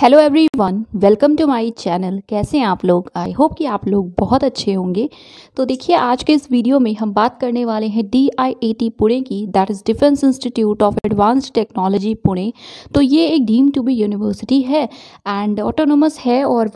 Hello everyone welcome to my channel कैसे हैं आप लोग आई होप कि आप लोग बहुत अच्छे होंगे तो देखिए आज के इस वीडियो में हम बात करने वाले हैं D I A T Pune की that is defence institute of advanced technology Pune तो ये एक डीम टू बी यूनिवर्सिटी है एंड ऑटोनोमस है और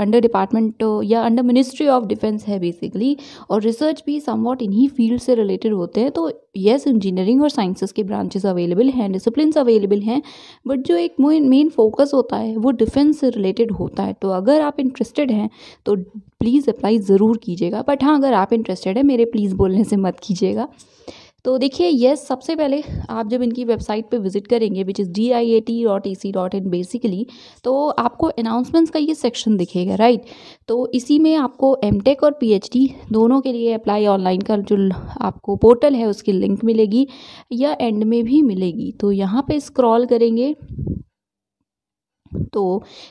अंडर uh, डिपार्टमेंट uh, या अंडर मिनिस्ट्री ऑफ डिफेंस है बेसिकली और रिसर्च भी वॉट इन्हीं फील्ड से रिलेटेड होते हैं तो येस इंजीनियरिंग और साइंसेस के ब्रांचेस अवेलेबल हैं डिसिप्लिन अवेलेबल हैं बट जो एक मेन फोकस होता है वो डिफेंस से रिलेटेड होता है तो अगर आप इंटरेस्टेड हैं तो प्लीज़ अप्लाई ज़रूर कीजिएगा बट हाँ अगर आप इंटरेस्टेड हैं मेरे प्लीज़ बोलने से मत कीजिएगा तो देखिए यस सबसे पहले आप जब इनकी वेबसाइट पे विजिट करेंगे which is D I A T dot E C dot in basically तो आपको अनाउंसमेंट्स का ये सेक्शन दिखेगा राइट तो इसी में आपको एम टेक और पी एच डी दोनों के लिए अप्लाई ऑनलाइन का जो आपको पोर्टल है उसकी लिंक मिलेगी या एंड में भी मिलेगी तो यहाँ पर स्क्रॉल करेंगे तो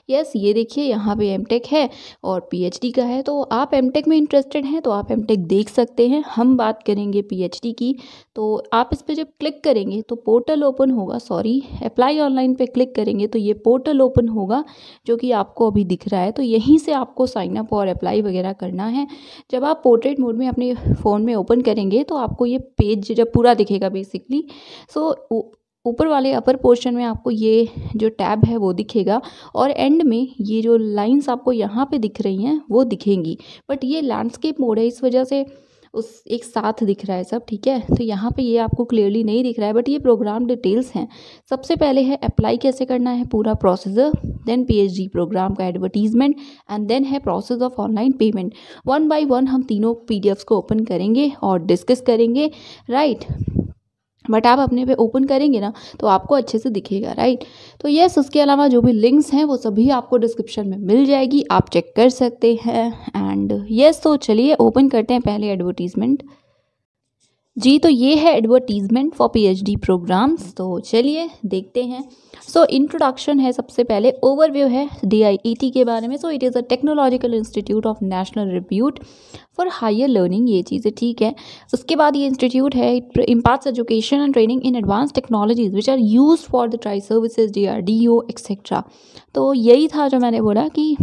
यस ये देखिए यहाँ पे एम है और पीएचडी का है तो आप एम में इंटरेस्टेड हैं तो आप एम देख सकते हैं हम बात करेंगे पीएचडी की तो आप इस पर जब क्लिक करेंगे तो पोर्टल ओपन होगा सॉरी अप्लाई ऑनलाइन पे क्लिक करेंगे तो ये पोर्टल ओपन होगा जो कि आपको अभी दिख रहा है तो यहीं से आपको साइन अप और अप्लाई वगैरह करना है जब आप पोर्ट्रेट मोड में अपने फ़ोन में ओपन करेंगे तो आपको ये पेज जब पूरा दिखेगा बेसिकली सो ऊपर वाले अपर पोर्शन में आपको ये जो टैब है वो दिखेगा और एंड में ये जो लाइंस आपको यहाँ पे दिख रही हैं वो दिखेंगी बट ये लैंडस्केप मोड है इस वजह से उस एक साथ दिख रहा है सब ठीक है तो यहाँ पे ये आपको क्लियरली नहीं दिख रहा है बट ये प्रोग्राम डिटेल्स हैं सबसे पहले है अप्लाई कैसे करना है पूरा प्रोसेसर देन पीएचडी प्रोग्राम का एडवर्टीजमेंट एंड देन है process of online payment one by one हम तीनों पीडीएफ्स को ओपन करेंगे और डिस्कस करेंगे राइट right? बट आप अपने पे ओपन करेंगे ना तो आपको अच्छे से दिखेगा राइट तो यस उसके अलावा जो भी लिंक्स हैं वो सभी आपको डिस्क्रिप्शन में मिल जाएगी आप चेक कर सकते हैं एंड यस तो चलिए ओपन करते हैं पहले एडवर्टीज़मेंट जी तो ये है एडवर्टीज़मेंट फॉर पीएचडी प्रोग्राम्स तो चलिए देखते हैं सो so, इंट्रोडक्शन है सबसे पहले ओवरव्यू है डीआईईटी e के बारे में so it is a technological institute of national repute for higher learning ये चीज़ें ठीक है उसके बाद ये इंस्टीट्यूट है it impart education and training in advance technologies which are use for the tri services D R D O etcetera तो यही था जो मैंने बोला कि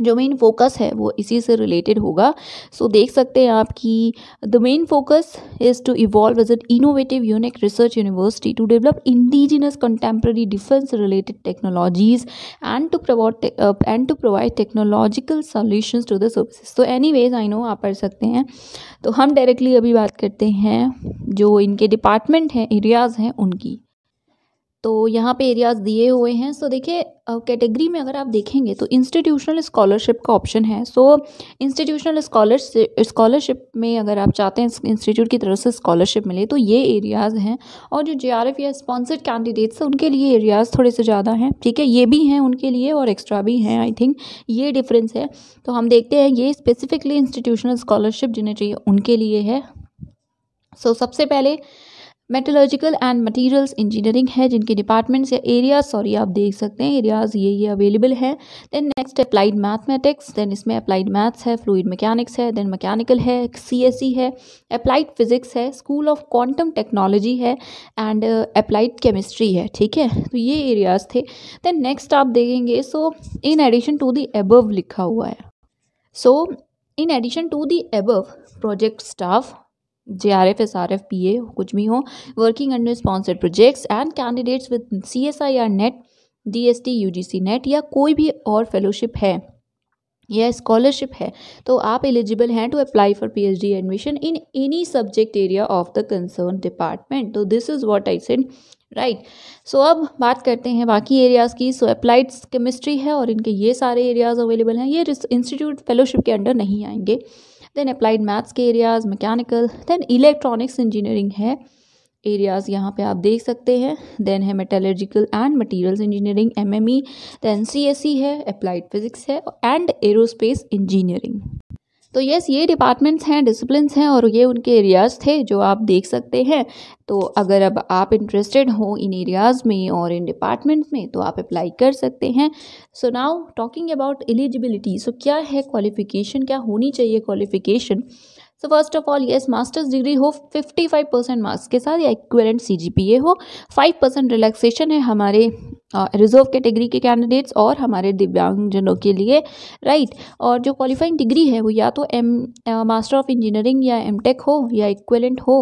जो मेन फोकस है वो इसी से रिलेटेड होगा सो so, देख सकते हैं आप कि the main focus is to evolve as an innovative unique research university to develop indigenous contemporary defence related technologies and to provide and to provide technological solutions to the services तो anyways I know आप पढ़ सकते हैं तो हम directly अभी बात करते हैं जो इनके डिपार्टमेंट हैं एरियाज़ हैं उनकी तो यहाँ पे एरियाज दिए हुए हैं सो देखिए कैटेगरी में अगर आप देखेंगे तो इंस्टीट्यूशनल स्कॉलरशिप का ऑप्शन है सो इंस्टीट्यूशनल स्कॉलरशिप स्कॉलरशिप में अगर आप चाहते हैं इंस्टीट्यूट की तरफ से स्कॉलरशिप मिले तो ये एरियाज़ हैं और जो जे आर एफ या स्पॉन्सर्ड कैंडिडेट्स हैं उनके लिए एरियाज़ थोड़े से ज़्यादा हैं ठीक है ये भी हैं उनके लिए और एक्स्ट्रा भी हैं आई थिंक ये डिफरेंस है तो हम देखते हैं ये स्पेसिफिकली इंस्टीट्यूशनल स्कॉलरशिप जिन्हें चाहिए उनके लिए है सो so, सबसे पहले मेटोलॉजिकल एंड मटेरियल्स इंजीनियरिंग है जिनके डिपार्टमेंट्स या एरियाज सॉरी आप देख सकते हैं एरियाज ये ये अवेलेबल है then next applied mathematics then इसमें अप्लाइड मैथ्स है फ्लूड मैकेनिक्स है देन मैकेनिकल e है सी है अप्लाइड फिजिक्स है स्कूल ऑफ क्वांटम टेक्नोलॉजी है एंड अप्लाइड केमिस्ट्री है ठीक है तो ये एरियाज थे देन नेक्स्ट आप देखेंगे so in addition to the above लिखा हुआ है so in addition to the above project staff J R F S R F P A कुछ भी हो working under sponsored projects and candidates with C S I R NET D S T U G C NET या कोई भी और fellowship है या scholarship है तो आप एलिजिबल हैं to apply for P H D admission in any subject area of the concern department तो this is what I said right so अब बात करते हैं बाकी एरियाज़ की सो अप्लाइड केमिस्ट्री है और इनके ये सारे एरियाज़ अवेलेबल हैं ये इंस्टीट्यूट फेलोशिप के अंडर नहीं आएंगे देन अप्लाइड मैथ्स के areas mechanical then electronics engineering है एरियाज़ यहाँ पे आप देख सकते हैं देन है metallurgical and materials engineering MME then CSE है अप्लाइड फिजिक्स है एंड एरोस्पेस इंजीनियरिंग तो यस ये डिपार्टमेंट्स हैं डिसिप्लिनस हैं और ये उनके एरियाज़ थे जो आप देख सकते हैं तो अगर अब आप इंटरेस्टेड हो इन एरियाज़ में और इन डिपार्टमेंट्स में तो आप अप्लाई कर सकते हैं so now talking about eligibility so क्या है क्वालिफ़िकेशन क्या होनी चाहिए qualification so first of all yes masters degree हो 55 परसेंट मार्क्स के साथ या इक्वेलेंट सी हो 5 परसेंट रिलैक्सेशन है हमारे रिजर्व कैटेगरी के कैंडिडेट्स और हमारे दिव्यांगजनों के लिए राइट right? और जो क्वालिफाइंग डिग्री है वो या तो एम मास्टर ऑफ इंजीनियरिंग या एम टेक हो या इक्वेलेंट हो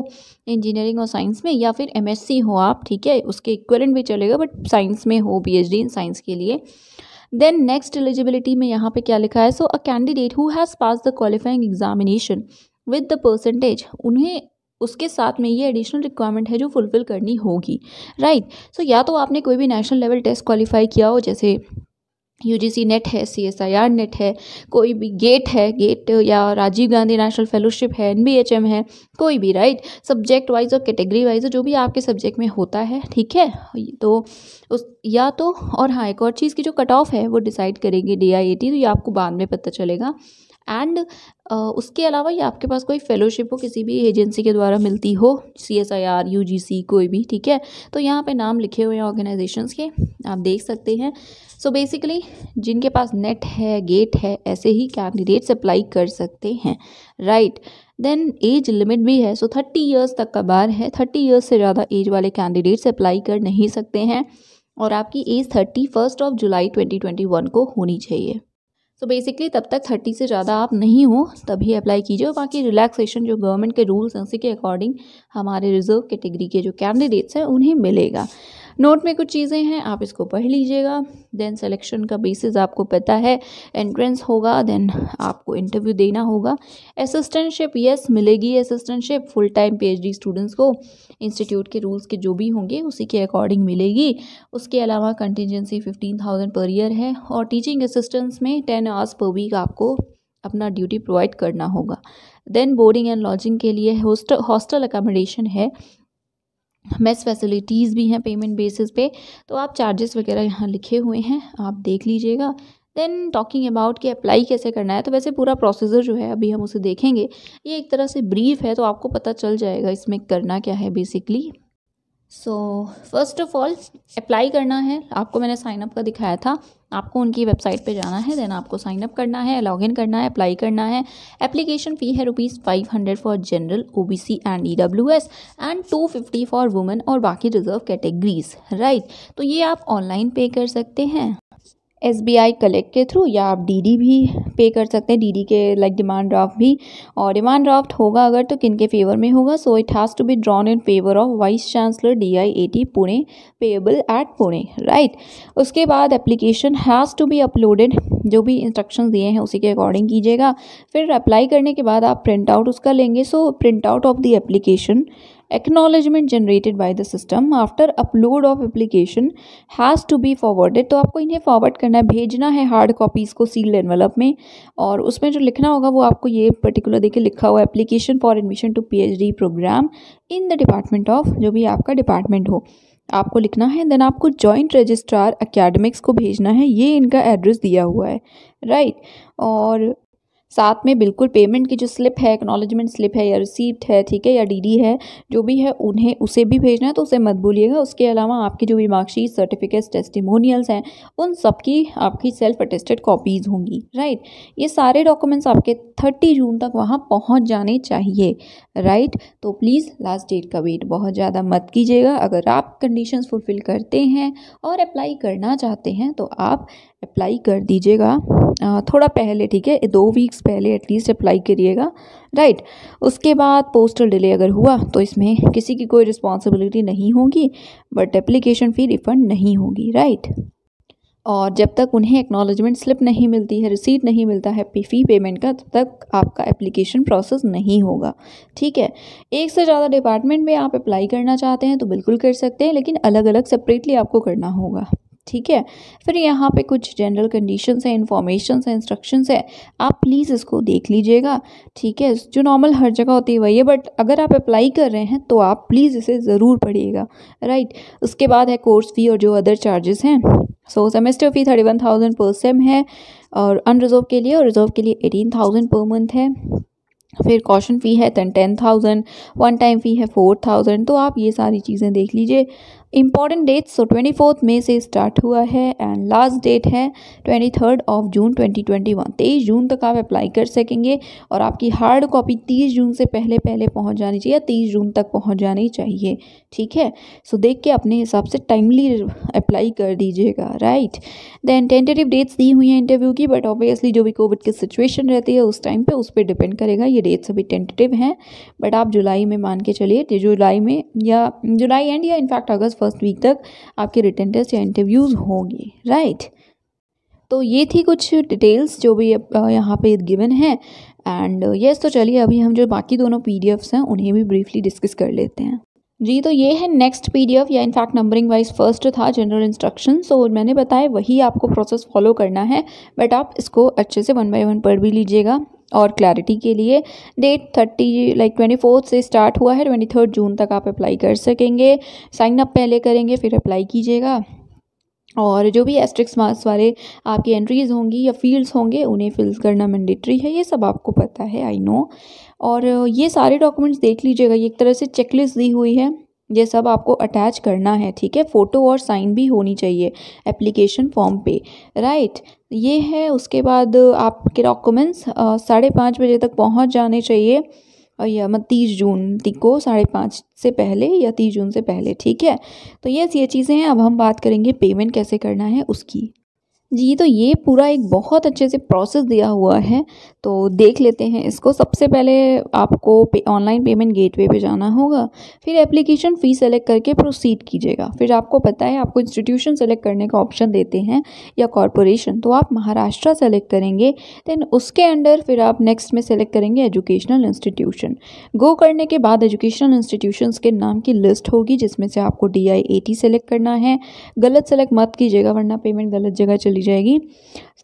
इंजीनियरिंग और साइंस में या फिर एम एस सी हो आप ठीक है उसके इक्वेलेंट भी चलेगा बट साइंस में हो P H D in science के लिए देन नेक्स्ट एलिजिबिलिटी में यहाँ पे क्या लिखा है so a candidate who has pass the qualifying examination with the percentage उन्हें उसके साथ में ये एडिशनल रिक्वायरमेंट है जो फुलफ़िल करनी होगी राइट right? सो so, या तो आपने कोई भी नेशनल लेवल टेस्ट क्वालिफाई किया हो जैसे यू जी सी नेट है C S I R NET है कोई भी गेट है गेट या राजीव गांधी नेशनल फेलोशिप है एन बी एच एम है कोई भी राइट सब्जेक्ट वाइज और कैटेगरी वाइज जो भी आपके सब्जेक्ट में होता है ठीक है तो उस या तो और हाँ एक और चीज़ की जो कट ऑफ है वो डिसाइड करेंगे डी आई ए टी तो ये आपको बाद में पता चलेगा एंड uh, उसके अलावा ये आपके पास कोई फेलोशिप हो किसी भी एजेंसी के द्वारा मिलती हो C S I R U G C कोई भी ठीक है तो यहाँ पे नाम लिखे हुए हैं ऑर्गेनाइजेशन के आप देख सकते हैं सो so बेसिकली जिनके पास नेट है गेट है ऐसे ही कैंडिडेट्स अप्लाई कर सकते हैं राइट देन एज लिमिट भी है सो थर्टी ईयर्स तक का बार है थर्टी ईयर्स से ज़्यादा एज वाले कैंडिडेट्स अप्लाई कर नहीं सकते हैं और आपकी age thirty first of July twenty twenty one को होनी चाहिए सो बेसिकली तब तक थर्टी से ज़्यादा आप नहीं हो तभी अप्लाई कीजिए और बाकी रिलैक्सेशन जो गवर्नमेंट के रूल्स हैं उसी के अकॉर्डिंग हमारे रिजर्व कैटेगरी के, के जो कैंडिडेट्स हैं उन्हें मिलेगा नोट में कुछ चीज़ें हैं आप इसको पढ़ लीजिएगा देन सेलेक्शन का बेसिस आपको पता है एंट्रेंस होगा देन आपको इंटरव्यू देना होगा असिस्टेंटशिप यस मिलेगी assistantship full time PhD students को इंस्टीट्यूट के रूल्स के जो भी होंगे उसी के अकॉर्डिंग मिलेगी उसके अलावा contingency fifteen thousand per year है और टीचिंग असिस्टेंस में टेन आवर्स पर वीक आपको अपना ड्यूटी प्रोवाइड करना होगा देन बोर्डिंग एंड लॉजिंग के लिए हॉस्टल अकोमोडेशन है मेस फैसिलिटीज़ भी हैं पेमेंट बेसिस पे तो आप चार्जेस वगैरह यहाँ लिखे हुए हैं आप देख लीजिएगा देन टॉकिंग अबाउट कि अप्लाई कैसे करना है तो वैसे पूरा प्रोसीजर जो है अभी हम उसे देखेंगे ये एक तरह से ब्रीफ है तो आपको पता चल जाएगा इसमें करना क्या है basically so first of all apply करना है आपको मैंने साइनअप का दिखाया था आपको उनकी वेबसाइट पे जाना है देन आपको साइन अप करना है लॉगिन करना है अप्लाई करना है एप्लीकेशन फ़ी है rupees five hundred for general O B C and E W S and two fifty for women और बाकी रिजर्व कैटेगरीज राइट तो ये आप ऑनलाइन पे कर सकते हैं एस बी आई कलेक्ट के थ्रू या आप डी डी भी पे कर सकते हैं डी डी के लाइक डिमांड ड्राफ्ट भी और डिमांड ड्राफ्ट होगा अगर तो किन के फेवर में होगा so it has to be drawn in favour of vice chancellor D I A T Pune payable at Pune right उसके बाद application has to be uploaded जो भी इंस्ट्रक्शन दिए हैं उसी के अकॉर्डिंग कीजिएगा फिर अप्लाई करने के बाद आप प्रिंट आउट उसका लेंगे so print out of the application acknowledgement generated by the system after upload of application has to be forwarded तो आपको इन्हें फॉरवर्ड करना है भेजना है हार्ड कॉपीज़ को सील एनवलप में और उसमें जो लिखना होगा वो आपको ये पर्टिकुलर देखिए लिखा हुआ application for admission to P H D programme in the department of जो भी आपका डिपार्टमेंट हो आपको लिखना है देन आपको जॉइंट रजिस्ट्रार अकेडमिक्स को भेजना है ये इनका एड्रेस दिया हुआ है राइट right? और साथ में बिल्कुल पेमेंट की जो स्लिप है एक्नॉलेजमेंट स्लिप है या रिसीप्ट है ठीक है या डीडी है जो भी है उन्हें उसे भी भेजना है तो उसे मत भूलिएगा उसके अलावा आपकी जो भी मार्कशीट सर्टिफिकेट्स टेस्टिमोनियल्स हैं उन सब की आपकी सेल्फ अटेस्टेड कॉपीज़ होंगी राइट ये सारे डॉक्यूमेंट्स आपके थर्टी जून तक वहाँ पहुँच जाने चाहिए राइट तो प्लीज़ लास्ट डेट का वेट बहुत ज़्यादा मत कीजिएगा अगर आप कंडीशन फुलफ़िल करते हैं और अप्लाई करना चाहते हैं तो आप अप्लाई कर दीजिएगा थोड़ा पहले ठीक है दो वीक्स पहले एटलीस्ट अप्लाई करिएगा राइट उसके बाद पोस्टल डिले अगर हुआ तो इसमें किसी की कोई रिस्पॉन्सिबिलिटी नहीं होगी बट एप्लीकेशन फ़ी रिफ़ंड नहीं होगी राइट और जब तक उन्हें एक्नॉलेजमेंट स्लिप नहीं मिलती है रिसीट नहीं मिलता है फ़ी पेमेंट का तब तक आपका एप्लीकेशन प्रोसेस नहीं होगा ठीक है एक से ज़्यादा डिपार्टमेंट में आप अप्लाई करना चाहते हैं तो बिल्कुल कर सकते हैं लेकिन अलग अलग सेपरेटली आपको करना होगा ठीक है फिर यहाँ पे कुछ जनरल कंडीशन है इन्फॉर्मेशन है इंस्ट्रक्शन है आप प्लीज़ इसको देख लीजिएगा ठीक है जो नॉर्मल हर जगह होती है वही है बट अगर आप अप्लाई कर रहे हैं तो आप प्लीज़ इसे ज़रूर पढ़िएगा राइट उसके बाद है कोर्स फ़ी और जो अदर चार्जेस हैं so semester fee thirty one thousand पर सेम है और अनरिजर्व के लिए और रिजर्व के लिए एटीन थाउजेंड पर मंथ है फिर कॉशन फ़ी है ten ten thousand one time fee है फोर थाउजेंड तो आप ये सारी चीज़ें देख लीजिए important date so twenty fourth May से स्टार्ट हुआ है एंड लास्ट डेट है twenty third of June twenty twenty one तेईस जून तक आप अप्लाई कर सकेंगे और आपकी हार्ड कॉपी तीस जून से पहले पहले पहुंच जानी चाहिए या तीस जून तक पहुंच जानी चाहिए ठीक है सो so, देख के अपने हिसाब से टाइमली अप्लाई कर दीजिएगा राइट देन टेंटेटिव डेट्स दी हुई हैं इंटरव्यू की बट ऑब्वियसली जो भी कोविड की सिचुएशन रहती है उस टाइम पर उस पर डिपेंड करेगा ये डेट्स अभी टेंटेटिव हैं बट आप जुलाई में मान के चलिए जुलाई में या जुलाई एंड या इनफैक्ट अगस्त फर्स्ट वीक तक आपके रिटर्न टेस्ट या इंटरव्यूज़ होंगे राइट तो ये थी कुछ डिटेल्स जो भी यहाँ पे गिवन है एंड यस yes, तो चलिए अभी हम जो बाकी दोनों पी हैं उन्हें भी ब्रीफली डिस्कस कर लेते हैं जी तो ये है नेक्स्ट पीडीएफ या इनफैक्ट नंबरिंग वाइज फर्स्ट था जनरल इंस्ट्रक्शन सो मैंने बताया वही आपको प्रोसेस फॉलो करना है बट आप इसको अच्छे से वन बाय वन पढ़ भी लीजिएगा और क्लैरिटी के लिए date thirty like twenty fourth से स्टार्ट हुआ है ट्वेंटी थर्ड जून तक आप अप्लाई कर सकेंगे साइन अप पहले करेंगे फिर अप्लाई कीजिएगा और जो भी एस्ट्रिक्स मार्क्स वाले आपकी एंट्रीज होंगी या फील्ड्स होंगे उन्हें फ़िल्स करना मैंडेटरी है ये सब आपको पता है आई नो और ये सारे डॉक्यूमेंट्स देख लीजिएगा ये एक तरह से चेकलिस्ट दी हुई है ये सब आपको अटैच करना है ठीक है फ़ोटो और साइन भी होनी चाहिए एप्लीकेशन फॉर्म पे राइट ये है उसके बाद आपके डॉक्यूमेंट्स साढ़े पाँच बजे तक पहुंच जाने चाहिए या मत तीस जून को साढ़े पाँच से पहले या तीस जून से पहले ठीक है तो यस ये चीज़ें हैं अब हम बात करेंगे पेमेंट कैसे करना है उसकी जी तो ये पूरा एक बहुत अच्छे से प्रोसेस दिया हुआ है तो देख लेते हैं इसको सबसे पहले आपको पे, ऑनलाइन पेमेंट गेटवे पे जाना होगा फिर एप्लीकेशन फ़ी सेलेक्ट करके प्रोसीड कीजिएगा फिर आपको पता है आपको इंस्टीट्यूशन सेलेक्ट करने का ऑप्शन देते हैं या कॉरपोरेशन तो आप महाराष्ट्र सेलेक्ट करेंगे देन उसके अंडर फिर आप नेक्स्ट में सेलेक्ट करेंगे एजुकेशनल इंस्टीट्यूशन गो करने के बाद एजुकेशनल इंस्टीट्यूशन के नाम की लिस्ट होगी जिसमें से आपको डी आई सेलेक्ट करना है गलत सेलेक्ट मत कीजिएगा वरना पेमेंट गलत जगह चली ली जाएगी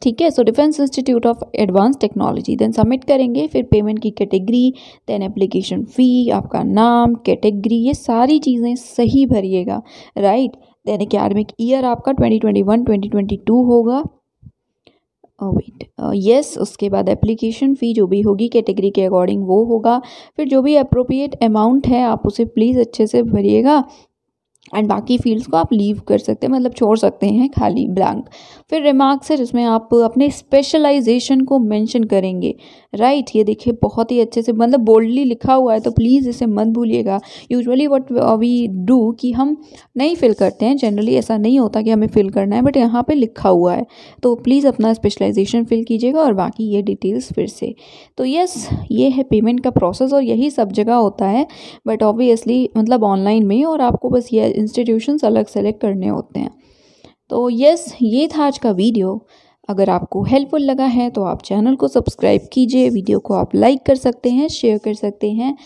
ठीक है so defence institute of advance technology then submit करेंगे फिर पेमेंट की कैटेगरी देन एप्लीकेशन फ़ी आपका नाम कैटेगरी ये सारी चीज़ें सही भरिएगा राइट देन अकेडमिक ईयर आपका twenty twenty one twenty twenty two होगा वेट oh, यस uh, उसके बाद एप्लीकेशन फ़ी जो भी होगी कैटेगरी के अकॉर्डिंग वो होगा फिर जो भी अप्रोप्रिएट अमाउंट है आप उसे प्लीज़ अच्छे से भरिएगा एंड बाकी फील्ड्स को आप लीव कर सकते हैं मतलब छोड़ सकते हैं खाली ब्लैंक फिर रिमार्क्स है जिसमें आप अपने स्पेशलाइजेशन को मेंशन करेंगे राइट right? ये देखिए बहुत ही अच्छे से मतलब बोल्डली लिखा हुआ है तो प्लीज़ इसे मत भूलिएगा यूजुअली वट वी डू कि हम नहीं फिल करते हैं जनरली ऐसा नहीं होता कि हमें फिल करना है बट यहाँ पर लिखा हुआ है तो प्लीज़ अपना स्पेशलाइजेशन फिल कीजिएगा और बाकी ये डिटेल्स फिर से तो यस ये है पेमेंट का प्रोसेस और यही सब जगह होता है बट ऑब्वियसली मतलब ऑनलाइन में और आपको बस ये इंस्टीट्यूशंस अलग सेलेक्ट करने होते हैं तो यस ये था आज का वीडियो अगर आपको हेल्पफुल लगा है तो आप चैनल को सब्सक्राइब कीजिए वीडियो को आप लाइक कर सकते हैं शेयर कर सकते हैं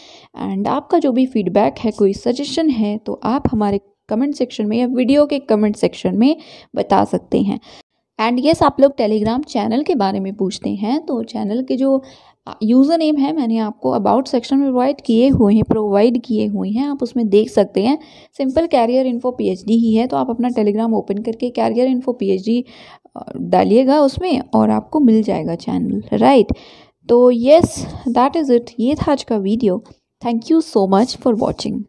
एंड आपका जो भी फीडबैक है कोई सजेशन है तो आप हमारे कमेंट सेक्शन में या वीडियो के कमेंट सेक्शन में बता सकते हैं एंड येस आप लोग टेलीग्राम चैनल के बारे में पूछते हैं तो चैनल के जो यूज़र नेम है मैंने आपको अबाउट सेक्शन में प्रोवाइड किए हुए हैं प्रोवाइड किए हुए हैं आप उसमें देख सकते हैं सिंपल कैरियर इन्फो पी ही है तो आप अपना टेलीग्राम ओपन करके कैरियर इन्फो पीएचडी डालिएगा उसमें और आपको मिल जाएगा चैनल राइट तो येस दैट इज़ इट ये था आज का video thank you so much for watching